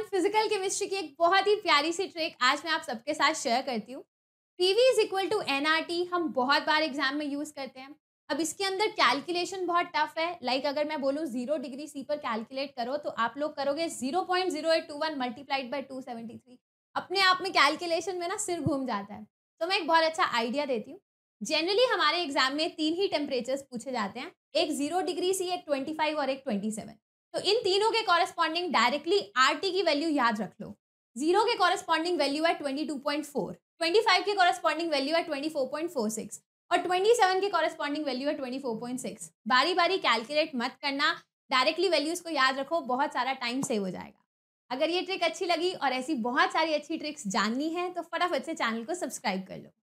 one physical chemistry की एक बहुत ही प्यारी सी ट्रिक आज मैं आप सबके साथ शेयर करती हूँ P V is equal to N R T हम बहुत बार एग्जाम में यूज़ करते हैं अब इसके अंदर कैलकुलेशन बहुत टफ है लाइक अगर मैं बोलूँ जीरो डिग्री सी पर कैलकुलेट करो तो आप लोग करोगे zero point zero eight two one multiplied by two seventy three अपने आप में कैलकुलेशन में ना सिर घूम जाता है तो मैं एक बहुत अच्छा आइडिया देती हूँ जनरली हमारे एग्जाम में तीन ही टेम्परेचर्स पूछे जाते हैं एक जीरो डिग्री सी एक ट्वेंटी फाइव और एक ट्वेंटी सेवन तो इन तीनों के कॉरेस्पॉन्डिंग डायरेक्टली आर टी की वैल्यू याद रख लो जीरो के कॉरेस्पॉन्डिंग वैल्यू है twenty two point four twenty five के कॉरेस्पॉन्डिंग वैल्यू है twenty four point four six और ट्वेंटी सेवन के कॉरेस्पॉन्डिंग वैल्यू है ट्वेंटी फोर पॉइंट सिक्स बारी बारी कैलकुलेट मत करना डायरेक्टली वैल्यूज़ को याद रखो बहुत सारा टाइम सेव हो जाएगा अगर ये ट्रिक अच्छी लगी और ऐसी बहुत सारी अच्छी ट्रिक्स जाननी है तो फटाफट से चैनल को सब्सक्राइब कर लो